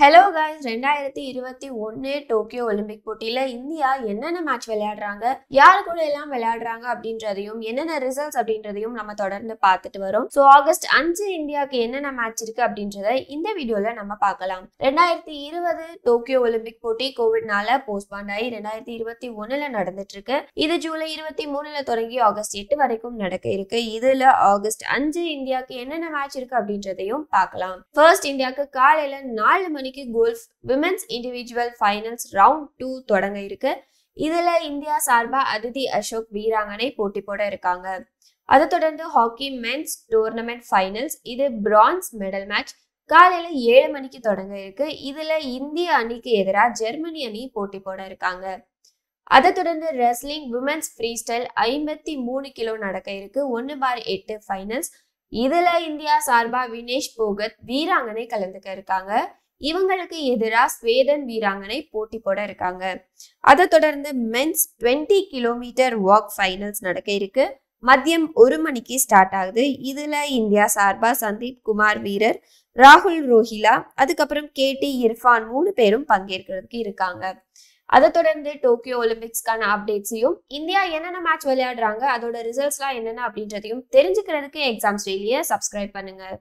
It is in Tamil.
ஹலோ கைஸ் ரெண்டாயிரத்தி இருபத்தி ஒன்னு டோக்கியோ ஒலிம்பிக் போட்டியில இந்தியா என்னென்ன மேட்ச் விளையாடுறாங்க யார் கூட எல்லாம் விளையாடுறாங்க அப்படின்றதையும் என்னென்ன ரிசல்ட்ஸ் அப்படின்றதையும் நம்ம தொடர்ந்து பார்த்துட்டு வரோம் ஸோ ஆகஸ்ட் அஞ்சு இந்தியாவுக்கு என்னென்ன மேட்ச் இருக்கு அப்படின்றத இந்த வீடியோல நம்ம பார்க்கலாம் ரெண்டாயிரத்தி இருபது டோக்கியோ ஒலிம்பிக் போட்டி கோவிட்னால போஸ்ட்பாண்ட் ஆகி ரெண்டாயிரத்தி இருபத்தி ஒன்னுல நடந்துட்டு இருக்கு இது ஜூலை இருபத்தி மூணுல தொடங்கி ஆகஸ்ட் எட்டு வரைக்கும் நடக்க இருக்கு இதுல ஆகஸ்ட் அஞ்சு இந்தியாவுக்கு என்னென்ன மேட்ச் இருக்கு அப்படின்றதையும் பார்க்கலாம் ஃபர்ஸ்ட் இந்தியாவுக்கு காலையில நாலு மணி மணிக்கு golf women's individual finals round two தொடங்க இருக்கு இதுல இந்தியா சார்பா அதிதி அசோக் வீராங்கனை போட்டி போட இருக்காங்க அதை தொடர்ந்து ஹாக்கி மென்ஸ் டோர்னமெண்ட் ஃபைனல்ஸ் இது பிரான்ஸ் மெடல் மேட்ச் காலையில ஏழு மணிக்கு தொடங்க இருக்கு இதுல இந்திய அணிக்கு எதிராக ஜெர்மனி அணி போட்டி போட இருக்காங்க அதை தொடர்ந்து ரெஸ்லிங் விமென்ஸ் ஃப்ரீ ஸ்டைல் ஐம்பத்தி மூணு கிலோ நடக்க இருக்கு ஒன்று பார் எட்டு ஃபைனல்ஸ் இதுல இந்தியா சார்பா வினேஷ் போகத் வீராங்கனை கலந்துக்க இருக்காங்க இவங்களுக்கு எதிராக ஸ்வேதன் வீராங்கனை போட்டி போட இருக்காங்க அதை தொடர்ந்து men's twenty kilometre walk finals நடக்க இருக்கு மதியம் ஒரு மணிக்கு ஸ்டார்ட் ஆகுது இதுல இந்தியா சார்பா சந்தீப் குமார் வீரர் ராகுல் ரோஹிலா அதுக்கப்புறம் கே டி இர்ஃபான் மூணு பேரும் பங்கேற்கிறதுக்கு இருக்காங்க அதை தொடர்ந்து டோக்கியோ ஒலிம்பிக்ஸ்க்கான அப்டேட்ஸையும் இந்தியா என்னென்ன மேட்ச் விளையாடுறாங்க அதோட ரிசல்ட்ஸ்லாம் என்னென்ன அப்படின்றதையும் தெரிஞ்சுக்கிறதுக்கு எக்ஸாம்ஸ் டெய்லியை சப்ஸ்கிரைப் பண்ணுங்க